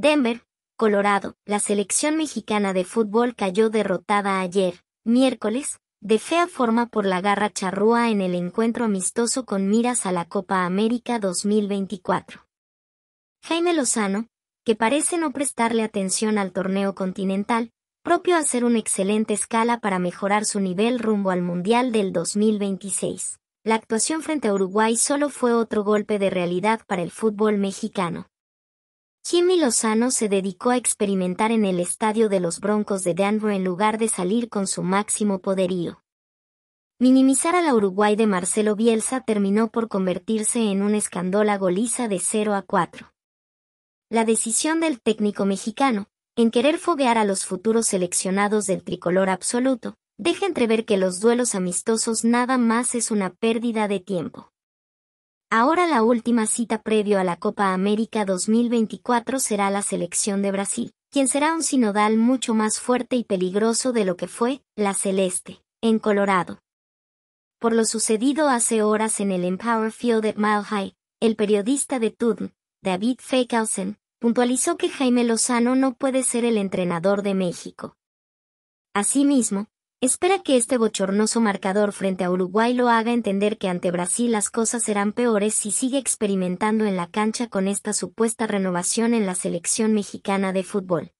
Denver, Colorado, la selección mexicana de fútbol cayó derrotada ayer, miércoles, de fea forma por la garra charrúa en el encuentro amistoso con miras a la Copa América 2024. Jaime Lozano, que parece no prestarle atención al torneo continental, propio a hacer una excelente escala para mejorar su nivel rumbo al Mundial del 2026. La actuación frente a Uruguay solo fue otro golpe de realidad para el fútbol mexicano. Jimmy Lozano se dedicó a experimentar en el estadio de los Broncos de Denver en lugar de salir con su máximo poderío. Minimizar a la Uruguay de Marcelo Bielsa terminó por convertirse en un escandola goliza de 0 a 4. La decisión del técnico mexicano, en querer foguear a los futuros seleccionados del tricolor absoluto, deja entrever que los duelos amistosos nada más es una pérdida de tiempo. Ahora la última cita previo a la Copa América 2024 será la selección de Brasil, quien será un sinodal mucho más fuerte y peligroso de lo que fue la Celeste, en Colorado. Por lo sucedido hace horas en el Empower Field at Mile High, el periodista de TUDN, David Fekhausen, puntualizó que Jaime Lozano no puede ser el entrenador de México. Asimismo, espera que este bochornoso marcador frente a Uruguay lo haga entender que ante Brasil las cosas serán peores si sigue experimentando en la cancha con esta supuesta renovación en la selección mexicana de fútbol.